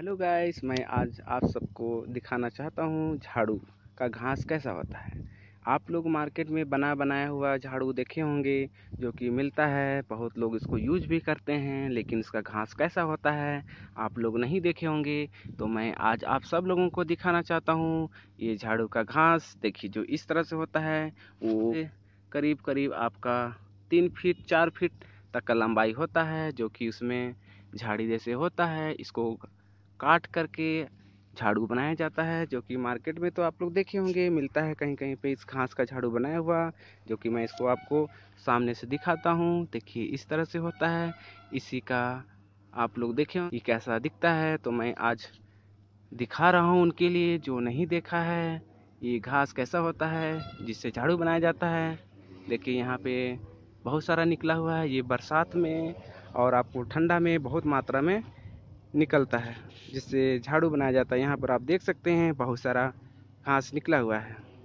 Hello guys मैं आज आप सबको दिखाना चाहता हूँ झाड़ू का घास कैसा होता है आप लोग मार्केट में बना बनाया हुआ झाड़ू देखे होंगे जो कि मिलता है बहुत लोग इसको यूज भी करते हैं लेकिन इसका घास कैसा होता है आप लोग नहीं देखे होंगे तो मैं आज आप सब लोगों को दिखाना चाहता हूँ ये झाड़ू का घास देखिए जो इस तरह से होता है वो करीब करीब आपका तीन फीट चार फीट तक का लंबाई होता है जो कि उसमें झाड़ी जैसे होता है इसको काट करके झाड़ू बनाया जाता है जो कि मार्केट में तो आप लोग देखे होंगे मिलता है कहीं कहीं पे इस घास का झाड़ू बनाया हुआ जो कि मैं इसको आपको सामने से दिखाता हूँ देखिए इस तरह से होता है इसी का आप लोग देखें ये कैसा दिखता है तो मैं आज दिखा रहा हूँ उनके लिए जो नहीं देखा है ये घास कैसा होता है जिससे झाड़ू बनाया जाता है देखिए यहाँ पे बहुत सारा निकला हुआ है ये बरसात में और आपको ठंडा में बहुत मात्रा में निकलता है जिससे झाड़ू बनाया जाता है यहाँ पर आप देख सकते हैं बहुत सारा घास निकला हुआ है।